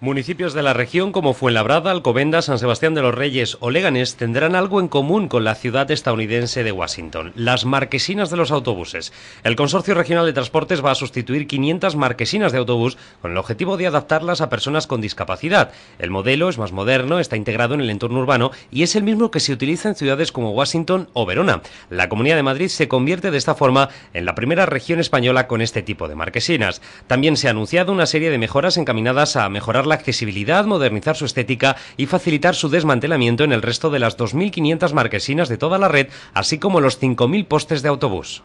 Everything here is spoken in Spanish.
Municipios de la región como Fuenlabrada, Alcobenda, San Sebastián de los Reyes o Leganés tendrán algo en común con la ciudad estadounidense de Washington, las marquesinas de los autobuses. El Consorcio Regional de Transportes va a sustituir 500 marquesinas de autobús con el objetivo de adaptarlas a personas con discapacidad. El modelo es más moderno, está integrado en el entorno urbano y es el mismo que se utiliza en ciudades como Washington o Verona. La Comunidad de Madrid se convierte de esta forma en la primera región española con este tipo de marquesinas. También se ha anunciado una serie de mejoras encaminadas a mejorar la accesibilidad, modernizar su estética y facilitar su desmantelamiento en el resto de las 2.500 marquesinas de toda la red, así como los 5.000 postes de autobús.